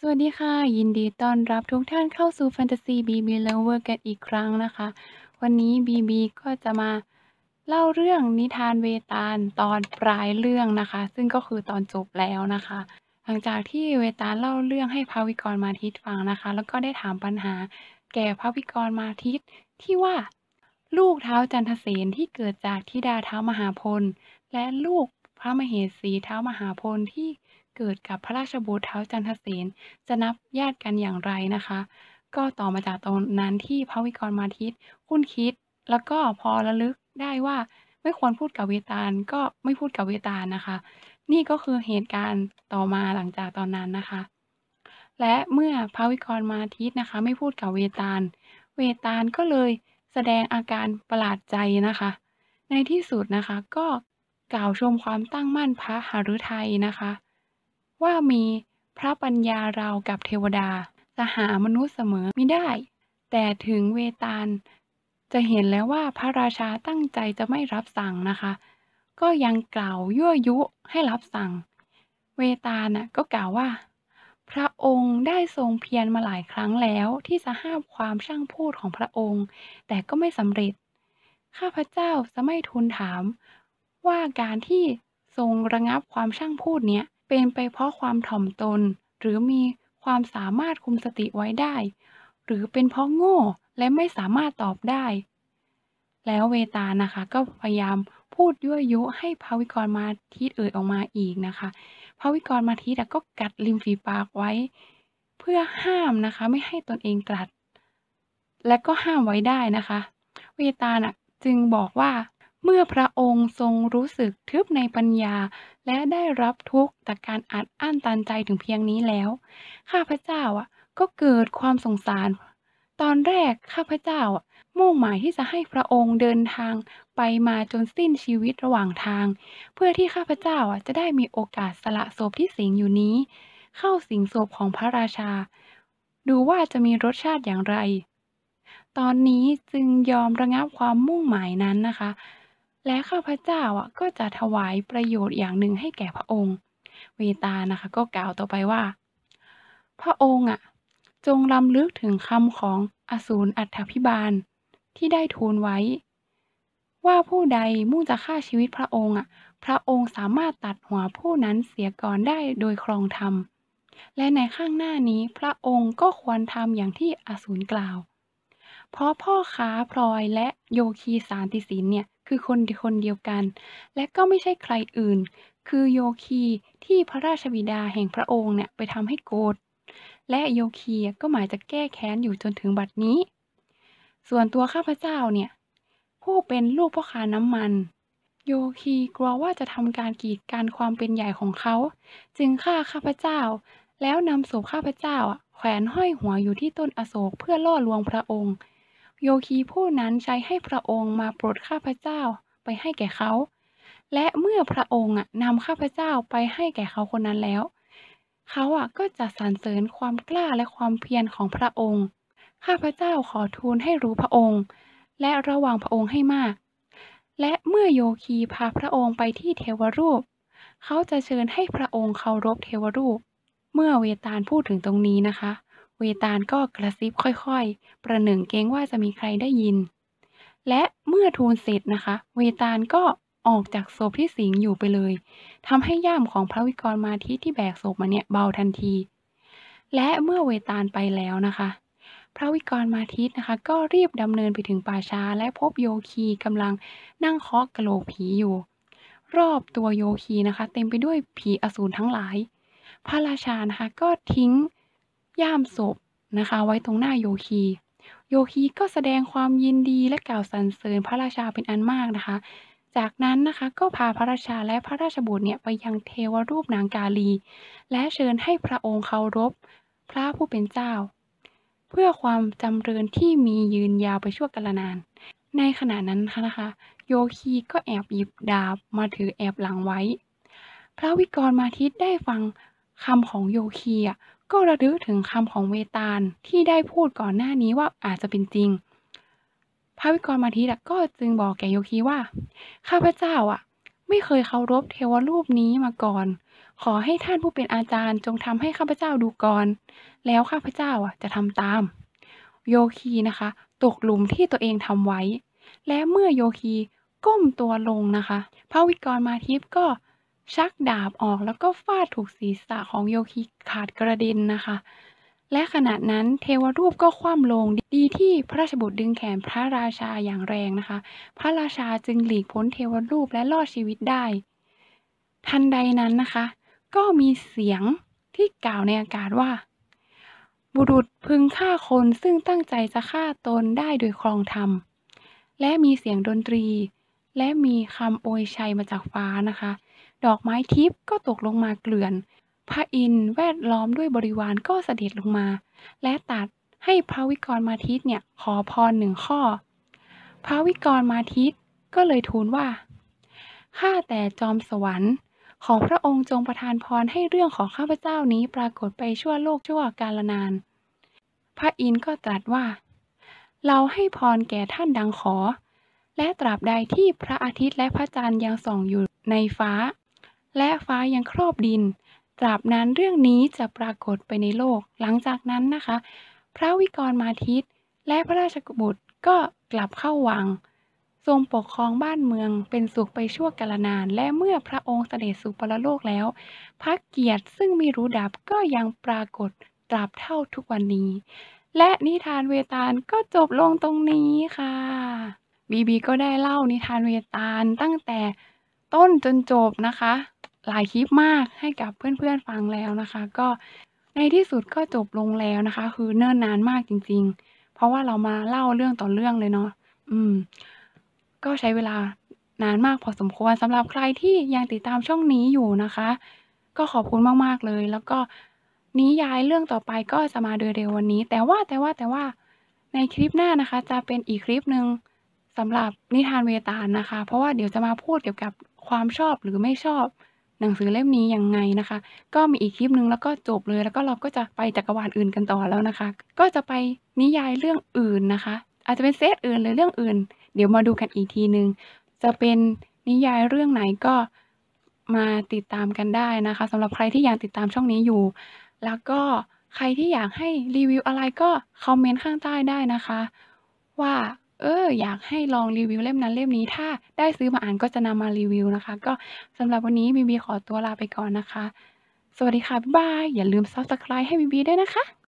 สวัสดีค่ะยินดีต้อนรับทุกท่านเข้าสู่ Fantasy BB Lover กันอีกครั้งนะคะ วันนี้ BB ก็จะมาเล่าเรื่องนิทานเวตาลตอนปลายเรื่องนะคะ ซึ่งก็คือตอนจบแล้วนะคะ หลังจากที่เวตาลเล่าเรื่องให้พาวิกรมาทิตฟังนะคะแล้วก็ได้ถามปัญหาแก่พาวิกรมาทิตที่ว่าลูกเท้าจันทเสนที่เกิดจากทิดาเท้ามหาพล และลูกพระมเหสีเท้ามหาพลที่เกิดกับพระราชบุตรเท้าจันทเสนจะนับญาติกันอย่างไรนะคะ ก็ต่อมาจากตรงนั้นที่พระวิกรมาทิตย์คุ้นคิด แล้วก็พอระลึกได้ว่าไม่ควรพูดกับเวตาลก็ไม่พูดกับเวตาลนะคะ นี่ก็คือเหตุการณ์ต่อมาหลังจากตอนนั้นนะคะ และเมื่อพระวิกรมาทิตย์นะคะ ไม่พูดกับเวตาลเวตาลก็เลยแสดงอาการประหลาดใจนะคะ ในที่สุดนะคะก็กล่าวชมความตั้งมั่นพระหฤทัยนะคะว่ามีพระปัญญาเรา กับเทวดาจะหามนุษย์เสมอมิได้ แต่ถึงเวตาลจะเห็นแล้วว่าพระราชาตั้งใจจะไม่รับสั่งนะคะ ก็ยังกล่าวยั่วยุให้รับสั่ง เวตาลน่ะก็กล่าวว่า พระองค์ได้ทรงเพียรมาหลายครั้งแล้วที่จะห้ามความช่างพูดของพระองค์ แต่ก็ไม่สำเร็จ ข้าพระเจ้าจะไม่ทูลถาม ว่าการที่ทรงระงับความช่างพูดเนี้ยเป็นไปเพราะความถ่อมตน หรือมีความสามารถคุมสติไว้ได้ หรือเป็นเพราะโง่และไม่สามารถตอบได้ แล้วเวตานะคะ ก็พยายามพูดยั่วยุให้พวิกรมาทิตเอ่ยออกมาอีกนะคะพาวิกรมาทิตก็กัดริมฝีปากไว้เพื่อห้ามนะคะ ไม่ให้ตนเองตรัสและก็ห้ามไว้ได้นะคะ เวตานะจึงบอกว่าเมื่อพระองค์ทรงรู้สึกทึบในปัญญาและได้รับทุกข์จากการอัดอั้นตันใจถึงเพียงนี้แล้วข้าพเจ้าอ่ะก็เกิดความสงสาร ตอนแรกข้าพเจ้าอ่ะมุ่งหมายที่จะให้พระองค์เดินทางไปมาจนสิ้นชีวิตระหว่างทาง เพื่อที่ข้าพเจ้าอ่ะจะได้มีโอกาสสละศพที่สิงอยู่นี้ เข้าสิงศพของพระราชา ดูว่าจะมีรสชาติอย่างไร ตอนนี้จึงยอมระงับความมุ่งหมายนั้นนะคะและข้าพเจ้าอ่ะก็จะถวายประโยชน์อย่างหนึ่งให้แก่พระองค์ เวตานะคะก็กล่าวต่อไปว่า พระองค์อ่ะจงลำลึกถึงคำของอสูรอัฐพิบาลที่ได้ทูลไว้ ว่าผู้ใดมุ่งจะฆ่าชีวิตพระองค์อ่ะพระองค์สามารถตัดหัวผู้นั้นเสียก่อนได้โดยครองธรรม และในข้างหน้านี้พระองค์ก็ควรทำอย่างที่อสูรกล่าวเพราะพ่อค้าพลอยและโยคีสารติศินเนี่ยคือคนคนเดียวกัน และก็ไม่ใช่ใครอื่น คือโยคีที่พระราชบิดาแห่งพระองค์เนี่ยไปทำให้โกรธและโยคีก็หมายจะแก้แค้นอยู่จนถึงบัดนี้ ส่วนตัวข้าพเจ้าเนี่ยผู้เป็นลูกพ่อค้าน้ำมัน โยคีกลัวว่าจะทำการกีดการความเป็นใหญ่ของเขา จึงฆ่าข้าพเจ้า แล้วนำศพข้าพเจ้าแขวนห้อยหัวอยู่ที่ต้นอโศกเพื่อล่อลวงพระองค์โยคีผู้นั้นใช้ให้พระองค์มาโปรดข้าพเจ้าไปให้แก่เขา และเมื่อพระองค์นำข้าพเจ้าไปให้แก่เขาคนนั้นแล้ว เขาอ่ะก็จะสรรเสริญความกล้าและความเพียรของพระองค์ข้าพเจ้าขอทูลให้รู้พระองค์ และระวังพระองค์ให้มาก และเมื่อโยคีพาพระองค์ไปที่เทวรูป เขาจะเชิญให้พระองค์เคารพเทวรูป เมื่อเวตาลพูดถึงตรงนี้นะคะเวตาลก็กระซิบค่อยๆ ประหนึ่งเกรงว่าจะมีใครได้ยิน และเมื่อทูลเสร็จนะคะ เวตาลก็ออกจากศพที่สิงอยู่ไปเลย ทำให้ย่ามของพระวิกรมาทิที่แบกศพมาเนี่ยเบาทันที และเมื่อเวตาลไปแล้วนะคะ พระวิกรมาทิตนะคะ ก็รีบดำเนินไปถึงป่าช้าและพบโยคีกำลังนั่งเคาะกระโหลกผีอยู่ รอบตัวโยคีนะคะ เต็มไปด้วยผีอสูรทั้งหลาย พระราชานะคะก็ทิ้งย่ามศพนะคะ ไว้ตรงหน้าโยคี โยคีก็แสดงความยินดีและกล่าวสรรเสริญพระราชาเป็นอันมากนะคะ จากนั้นนะคะก็พาพระราชาและพระราชบุตรเนี่ยไปยังเทวรูปนางกาลี และเชิญให้พระองค์เคารพพระผู้เป็นเจ้า เพื่อความจำเริญที่มียืนยาวไปชั่วกาลนาน ในขณะนั้นนะคะ โยคีก็แอบหยิบดาบมาถือแอบหลังไว้ พระวิกรมาทิตได้ฟังคำของโยคีอ่ะก็ระลึกถึงคำของเวตาลที่ได้พูดก่อนหน้านี้ว่าอาจจะเป็นจริง พระวิกรมาทิก็จึงบอกแกโยคีว่าข้าพเจ้าอ่ะ ไม่เคยเคารพเทวรูปนี้มาก่อน ขอให้ท่านผู้เป็นอาจารย์จงทำให้ข้าพเจ้าดูก่อน แล้วข้าพเจ้าอ่ะจะทำตาม โยคีนะคะ ตกหลุมที่ตัวเองทำไว้ และเมื่อโยคีก้มตัวลงนะคะพระวิกรมาทิพย์ก็ชักดาบออกแล้วก็ฟาดถูกศีรษะของโยคีขาดกระเด็นนะคะ และขณะนั้นเทวรูปก็คว่ำลงดีที่พระราชบุตรดึงแขนพระราชาอย่างแรงนะคะ พระราชาจึงหลีกพ้นเทวรูปและรอดชีวิตได้ ทันใดนั้นนะคะ ก็มีเสียงที่กล่าวในอากาศว่า บุรุษพึงฆ่าคนซึ่งตั้งใจจะฆ่าตนได้โดยครองธรรม และมีเสียงดนตรีและมีคำโอยชัยมาจากฟ้านะคะ ดอกไม้ทิพย์ก็ตกลงมาเกลื่อน พระอินทร์แวดล้อมด้วยบริวารก็เสด็จลงมา และตัดให้พระวิกรมาทิตเนี่ย ขอพรหนึ่งข้อ พระวิกรมาทิตก็เลยทูลว่า ข้าแต่จอมสวรรค์ ของพระองค์จงประทานพร ให้เรื่องของข้าพเจ้านี้ปรากฏไปชั่วโลกชั่วกาลนาน พระอินทร์ก็ตรัสว่า เราให้พรแก่ท่านดังขอและตราบใดที่พระอาทิตย์และพระจันทร์ยังส่องอยู่ในฟ้า และฟ้ายังครอบดิน ตราบนั้นเรื่องนี้จะปรากฏไปในโลกหลังจากนั้นนะคะ พระวิกรมาทิตย์และพระราชกบุตรก็กลับเข้าวัง ทรงปกครองบ้านเมืองเป็นสุขไปชั่วกาลนาน และเมื่อพระองค์เสด็จสู่ปรโลกแล้ว พระเกียรติซึ่งมีรู้ดับก็ยังปรากฏตราบเท่าทุกวันนี้ และนิทานเวตาลก็จบลงตรงนี้ค่ะบีบีก็ได้เล่านิทานเวตาลตั้งแต่ต้นจนจบนะคะ หลายคลิปมากให้กับเพื่อนๆ ฟังแล้วนะคะ ก็ในที่สุดก็จบลงแล้วนะคะ คือเนิ่นนานมากจริงๆ เพราะว่าเรามาเล่าเรื่องต่อเรื่องเลยเนาะอืม ก็ใช้เวลานานมากพอสมควรสำหรับใครที่ยังติดตามช่องนี้อยู่นะคะ ก็ขอบคุณมากๆเลย แล้วก็นิยายเรื่องต่อไปก็จะมาเร็วๆวันนี้ แต่ว่าแต่ว่าแต่ว่าในคลิปหน้านะคะ จะเป็นอีกคลิปหนึ่งสำหรับนิทานเวตาลนะคะเพราะว่าเดี๋ยวจะมาพูดเกี่ยวกับความชอบหรือไม่ชอบหนังสือเล่มนี้ยังไงนะคะ ก็มีอีกคลิปนึงแล้วก็จบเลย แล้วก็เราก็จะไปจักรวาลอื่นกันต่อแล้วนะคะ ก็จะไปนิยายเรื่องอื่นนะคะ อาจจะเป็นเซตอื่น หรือเรื่องอื่น เดี๋ยวมาดูกันอีกทีนึง จะเป็นนิยายเรื่องไหนก็มาติดตามกันได้นะคะสำหรับใครที่ยังติดตามช่องนี้อยู่ แล้วก็ใครที่อยากให้รีวิวอะไรก็คอมเมนต์ข้างใต้ได้นะคะ ว่าเออ อยากให้ลองรีวิวเล่มนั้นเล่มนี้ถ้าได้ซื้อมาอ่านก็จะนำมารีวิวนะคะ ก็สำหรับวันนี้บีบีขอตัวลาไปก่อนนะคะ สวัสดีค่ะ บ๊ายบาย อย่าลืม subscribe ให้บีบีด้วยนะคะ